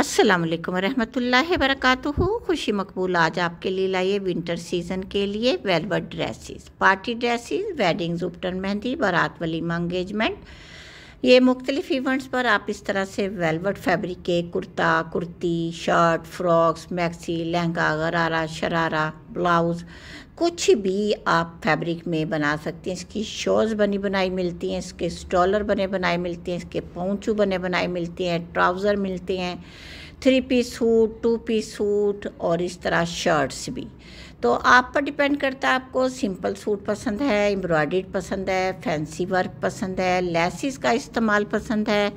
अस्सलाम वालेकुम रहमतुल्लाहि वरकatuhu खुशी मकबूल आज आपके लिए लाइए विंटर सीज़न के लिए velvet dresses party dresses weddings उपटन मेहंदी बारात वली मंगेजमेंट ये मुख्तलिफ़ इवेंट्स पर आप इस तरह से वेलवेट फैब्रिक के kurta kurti shirt frocks maxi lehenga gharara sharara blouse कुछ भी आप फैब्रिक में बना सकते हैं इसकी शॉज बनी बनाई मिलती हैं इसके स्टॉलर बने बनाए मिलते हैं इसके पौचू बने बनाए मिलते हैं ट्राउज़र मिलते हैं three piece suit two piece suit और इस तरह शर्ट्स भी तो आप पर डिपेंड करता है आपको सिंपल सूट पसंद है एम्ब्रॉयड पसंद है फैंसी वर्क पसंद है लेसिस का इस्तेमाल पसंद है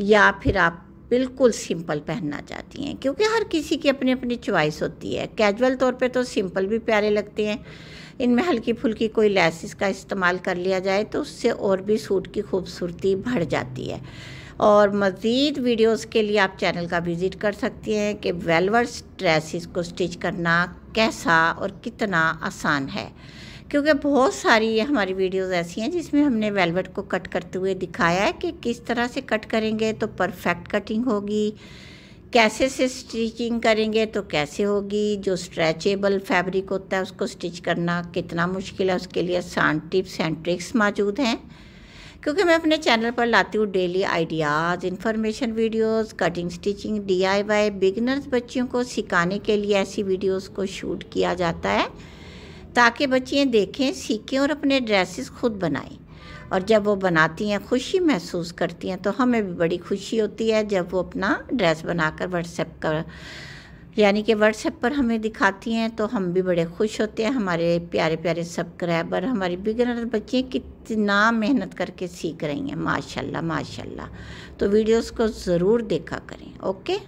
या फिर आप बिल्कुल सिंपल पहनना चाहती हैं क्योंकि हर किसी की अपनी अपनी चॉइस होती है कैजुअल तौर पे तो सिंपल भी प्यारे लगते हैं इनमें हल्की फुल्की कोई लेसिस का इस्तेमाल कर लिया जाए तो उससे और भी सूट की खूबसूरती बढ़ जाती है और मज़ीद वीडियोस के लिए आप चैनल का विज़िट कर सकते हैं कि वेलवर्स ड्रेसिस को स्टिच करना कैसा और कितना आसान है क्योंकि बहुत सारी ये हमारी वीडियोस ऐसी हैं जिसमें हमने वेलवेट को कट करते हुए दिखाया है कि किस तरह से कट करेंगे तो परफेक्ट कटिंग होगी कैसे से स्टिचिंग करेंगे तो कैसे होगी जो स्ट्रेचेबल फैब्रिक होता है उसको स्टिच करना कितना मुश्किल है उसके लिए आसान टिप्स एंड ट्रिक्स मौजूद हैं क्योंकि मैं अपने चैनल पर लाती हूँ daily ideas information videos cutting stitching DIY beginners बच्चियों को सिखाने के लिए ऐसी वीडियोस को शूट किया जाता है ताकि बच्चियाँ देखें सीखें और अपने ड्रेसेस खुद बनाएं और जब वो बनाती हैं खुशी महसूस करती हैं तो हमें भी बड़ी खुशी होती है जब वो अपना ड्रेस बनाकर व्हाट्सएप कर यानी कि व्हाट्सएप पर हमें दिखाती हैं तो हम भी बड़े खुश होते हैं हमारे प्यारे प्यारे सब्सक्राइबर हमारी बिगनर बच्चे कितना मेहनत करके सीख रही हैं माशाल्लाह माशाल्लाह तो वीडियोस को ज़रूर देखा करें ओके